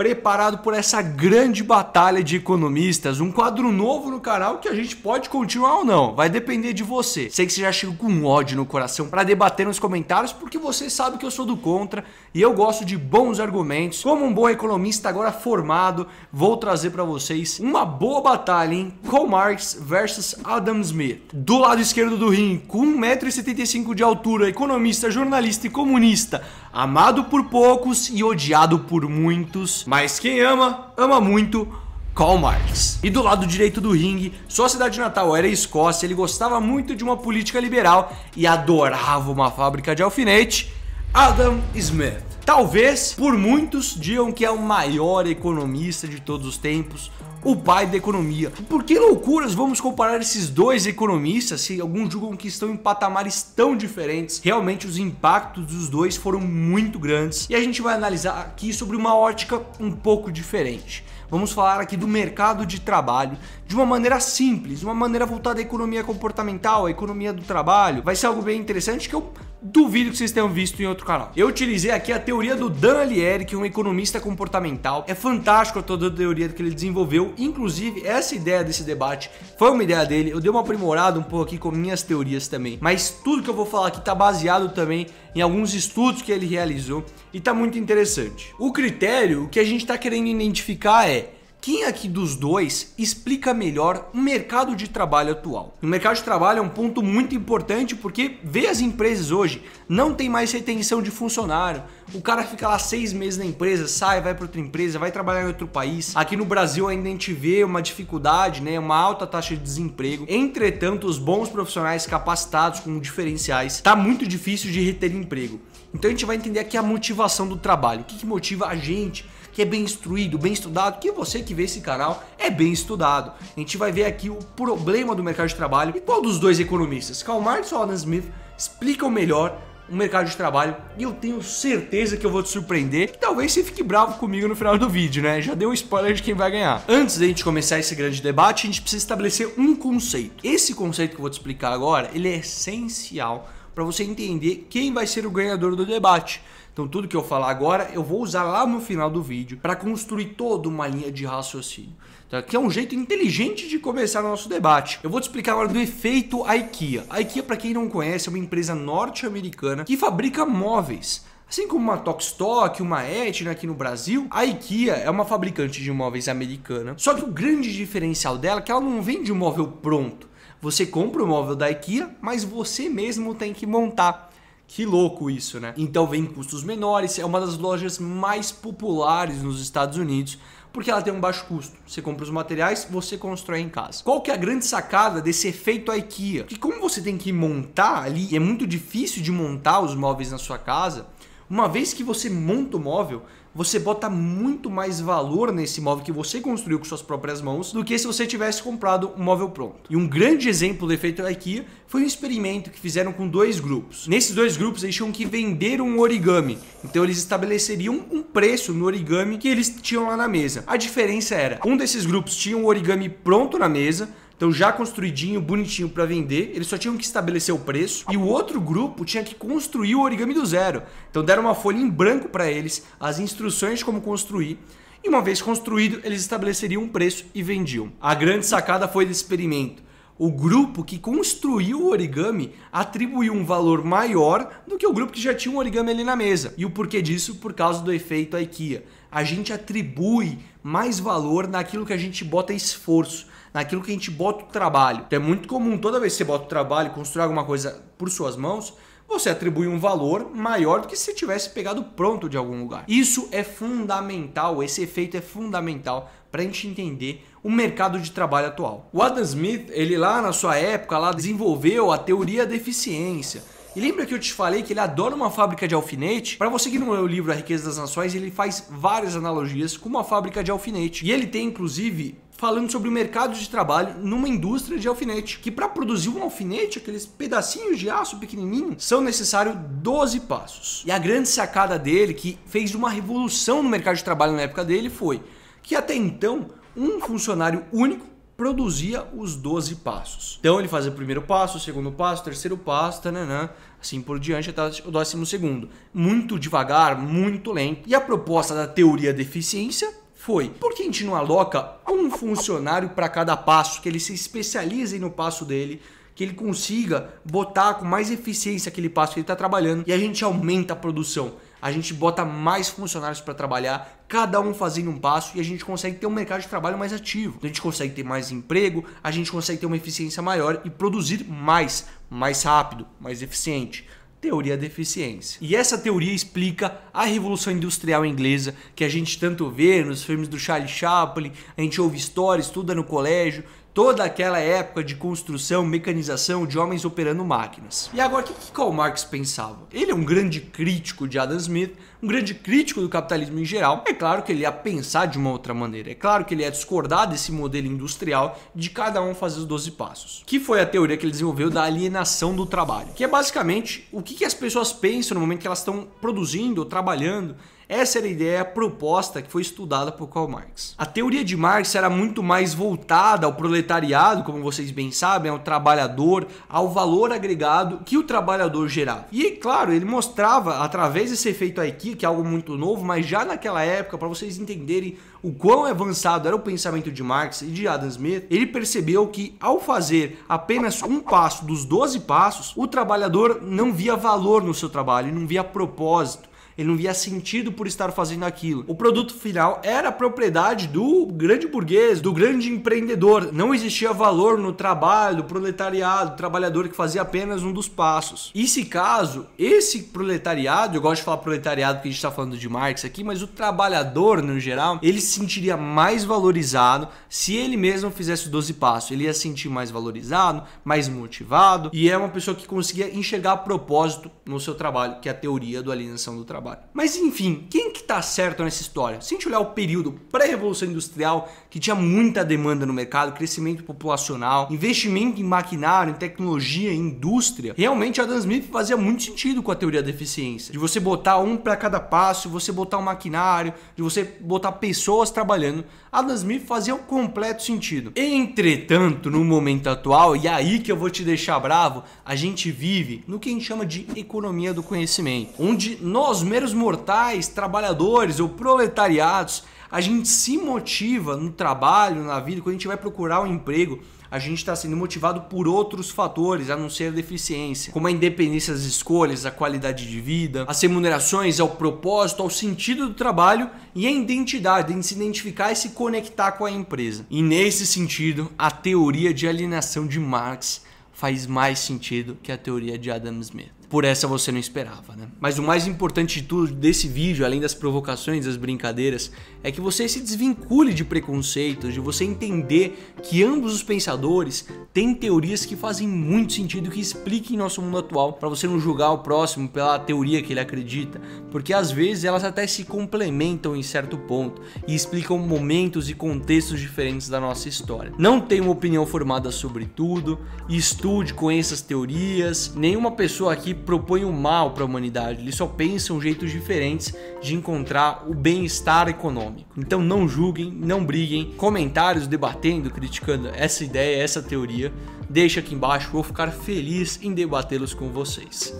preparado por essa grande batalha de economistas, um quadro novo no canal que a gente pode continuar ou não, vai depender de você. Sei que você já chegou com ódio no coração para debater nos comentários, porque você sabe que eu sou do contra e eu gosto de bons argumentos. Como um bom economista agora formado, vou trazer para vocês uma boa batalha em Karl Marx versus Adam Smith. Do lado esquerdo do rim, com 1,75m de altura, economista, jornalista e comunista, amado por poucos e odiado por muitos, mas quem ama, ama muito Karl Marx. E do lado direito do ringue, sua cidade natal era Escócia, ele gostava muito de uma política liberal e adorava uma fábrica de alfinete, Adam Smith. Talvez por muitos digam que é o maior economista de todos os tempos, o pai da economia. Por que loucuras vamos comparar esses dois economistas se alguns julgam que estão em patamares tão diferentes? Realmente os impactos dos dois foram muito grandes e a gente vai analisar aqui sobre uma ótica um pouco diferente. Vamos falar aqui do mercado de trabalho de uma maneira simples, uma maneira voltada à economia comportamental, à economia do trabalho. Vai ser algo bem interessante que eu duvido que vocês tenham visto em outro canal. Eu utilizei aqui a teoria do Dan Alieri, que é um economista comportamental. É fantástico toda a teoria que ele desenvolveu Inclusive, essa ideia desse debate foi uma ideia dele. Eu dei uma aprimorada um pouco aqui com minhas teorias também. Mas tudo que eu vou falar aqui tá baseado também em alguns estudos que ele realizou e tá muito interessante. O critério, o que a gente tá querendo identificar é quem aqui dos dois explica melhor o mercado de trabalho atual? O mercado de trabalho é um ponto muito importante porque vê as empresas hoje, não tem mais retenção de funcionário. O cara fica lá seis meses na empresa, sai, vai para outra empresa, vai trabalhar em outro país. Aqui no Brasil ainda a gente vê uma dificuldade, né, uma alta taxa de desemprego. Entretanto, os bons profissionais capacitados com diferenciais, está muito difícil de reter emprego. Então a gente vai entender aqui a motivação do trabalho, o que, que motiva a gente que é bem instruído, bem estudado, que você que vê esse canal é bem estudado. A gente vai ver aqui o problema do mercado de trabalho e qual dos dois economistas, Karl Marx ou Adam Smith, explicam melhor o mercado de trabalho e eu tenho certeza que eu vou te surpreender. talvez você fique bravo comigo no final do vídeo, né? Já deu um spoiler de quem vai ganhar. Antes da gente começar esse grande debate, a gente precisa estabelecer um conceito. Esse conceito que eu vou te explicar agora, ele é essencial para você entender quem vai ser o ganhador do debate. Então, tudo que eu falar agora, eu vou usar lá no final do vídeo para construir toda uma linha de raciocínio. Então, aqui é um jeito inteligente de começar o nosso debate. Eu vou te explicar agora do efeito IKEA. A IKEA, para quem não conhece, é uma empresa norte-americana que fabrica móveis. Assim como uma Tokstok, uma Etna aqui no Brasil, a IKEA é uma fabricante de móveis americana. Só que o grande diferencial dela é que ela não vende um móvel pronto. Você compra o móvel da IKEA, mas você mesmo tem que montar. Que louco isso, né? Então vem custos menores, é uma das lojas mais populares nos Estados Unidos, porque ela tem um baixo custo. Você compra os materiais, você constrói em casa. Qual que é a grande sacada desse efeito IKEA? Que como você tem que montar ali, é muito difícil de montar os móveis na sua casa, uma vez que você monta o móvel, você bota muito mais valor nesse móvel que você construiu com suas próprias mãos do que se você tivesse comprado um móvel pronto. E um grande exemplo do efeito IKEA foi um experimento que fizeram com dois grupos. Nesses dois grupos eles tinham que vender um origami, então eles estabeleceriam um preço no origami que eles tinham lá na mesa. A diferença era, um desses grupos tinha um origami pronto na mesa, então, já construidinho, bonitinho para vender, eles só tinham que estabelecer o preço. E o outro grupo tinha que construir o origami do zero. Então, deram uma folha em branco para eles, as instruções de como construir. E uma vez construído, eles estabeleceriam um preço e vendiam. A grande sacada foi do experimento o grupo que construiu o origami atribuiu um valor maior do que o grupo que já tinha um origami ali na mesa. E o porquê disso? Por causa do efeito IKEA. A gente atribui mais valor naquilo que a gente bota esforço naquilo que a gente bota o trabalho. Então é muito comum, toda vez que você bota o trabalho, construir alguma coisa por suas mãos, você atribui um valor maior do que se tivesse pegado pronto de algum lugar. Isso é fundamental, esse efeito é fundamental para a gente entender o mercado de trabalho atual. O Adam Smith, ele lá na sua época, lá desenvolveu a teoria da eficiência e lembra que eu te falei que ele adora uma fábrica de alfinete? Para você que não leu o livro A Riqueza das Nações, ele faz várias analogias com uma fábrica de alfinete. E ele tem, inclusive, falando sobre o mercado de trabalho numa indústria de alfinete, que para produzir um alfinete, aqueles pedacinhos de aço pequenininho, são necessários 12 passos. E a grande sacada dele, que fez uma revolução no mercado de trabalho na época dele, foi que até então um funcionário único produzia os 12 passos. Então ele fazia o primeiro passo, o segundo passo, o terceiro passo, tananã, assim por diante até o décimo segundo. Muito devagar, muito lento. E a proposta da teoria da eficiência foi: por que a gente não aloca um funcionário para cada passo, que ele se especialize no passo dele? que ele consiga botar com mais eficiência aquele passo que ele está trabalhando e a gente aumenta a produção a gente bota mais funcionários para trabalhar, cada um fazendo um passo e a gente consegue ter um mercado de trabalho mais ativo. a gente consegue ter mais emprego, a gente consegue ter uma eficiência maior e produzir mais, mais rápido, mais eficiente teoria da eficiência. E essa teoria explica a revolução industrial inglesa que a gente tanto vê nos filmes do Charlie Chaplin, a gente ouve histórias, estuda no colégio, toda aquela época de construção, mecanização, de homens operando máquinas. E agora, o que, que Karl Marx pensava? Ele é um grande crítico de Adam Smith, um grande crítico do capitalismo em geral. É claro que ele ia pensar de uma outra maneira, é claro que ele ia discordar desse modelo industrial de cada um fazer os 12 passos, que foi a teoria que ele desenvolveu da alienação do trabalho, que é basicamente o que, que as pessoas pensam no momento que elas estão produzindo ou trabalhando essa era a ideia proposta que foi estudada por Karl Marx. A teoria de Marx era muito mais voltada ao proletariado, como vocês bem sabem, ao trabalhador, ao valor agregado que o trabalhador gerava. E claro, ele mostrava através desse efeito Aiki, que é algo muito novo, mas já naquela época, para vocês entenderem o quão avançado era o pensamento de Marx e de Adam Smith, ele percebeu que ao fazer apenas um passo dos 12 passos, o trabalhador não via valor no seu trabalho, não via propósito ele não via sentido por estar fazendo aquilo. O produto final era propriedade do grande burguês, do grande empreendedor. Não existia valor no trabalho, do proletariado, do trabalhador que fazia apenas um dos passos. E se caso esse proletariado, eu gosto de falar proletariado porque a gente está falando de Marx aqui, mas o trabalhador no geral, ele se sentiria mais valorizado se ele mesmo fizesse os 12 passos. Ele ia se sentir mais valorizado, mais motivado e é uma pessoa que conseguia enxergar propósito no seu trabalho, que é a teoria do alienação do trabalho agora. Mas enfim, quem que tá certo nessa história? Se a gente olhar o período pré-revolução industrial, que tinha muita demanda no mercado, crescimento populacional, investimento em maquinário, em tecnologia, em indústria, realmente a Adam Smith fazia muito sentido com a teoria da eficiência. De você botar um para cada passo, de você botar um maquinário, de você botar pessoas trabalhando, Adam Smith fazia o completo sentido. Entretanto, no momento atual, e aí que eu vou te deixar bravo, a gente vive no que a gente chama de economia do conhecimento, onde nós meros mortais, trabalhadores ou proletariados, a gente se motiva no trabalho, na vida, quando a gente vai procurar um emprego, a gente está sendo motivado por outros fatores, a não ser a deficiência, como a independência das escolhas, a qualidade de vida, as remunerações, ao propósito, ao sentido do trabalho e a identidade, em se identificar e se conectar com a empresa. E nesse sentido, a teoria de alienação de Marx faz mais sentido que a teoria de Adam Smith por essa você não esperava, né? Mas o mais importante de tudo desse vídeo, além das provocações, das brincadeiras, é que você se desvincule de preconceitos, de você entender que ambos os pensadores têm teorias que fazem muito sentido e que expliquem nosso mundo atual, para você não julgar o próximo pela teoria que ele acredita, porque às vezes elas até se complementam em certo ponto e explicam momentos e contextos diferentes da nossa história. Não tenha uma opinião formada sobre tudo, estude com essas teorias, nenhuma pessoa aqui propõe o mal para a humanidade, eles só pensam jeitos diferentes de encontrar o bem-estar econômico. Então não julguem, não briguem, comentários debatendo, criticando essa ideia, essa teoria, deixa aqui embaixo, vou ficar feliz em debatê-los com vocês.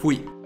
Fui!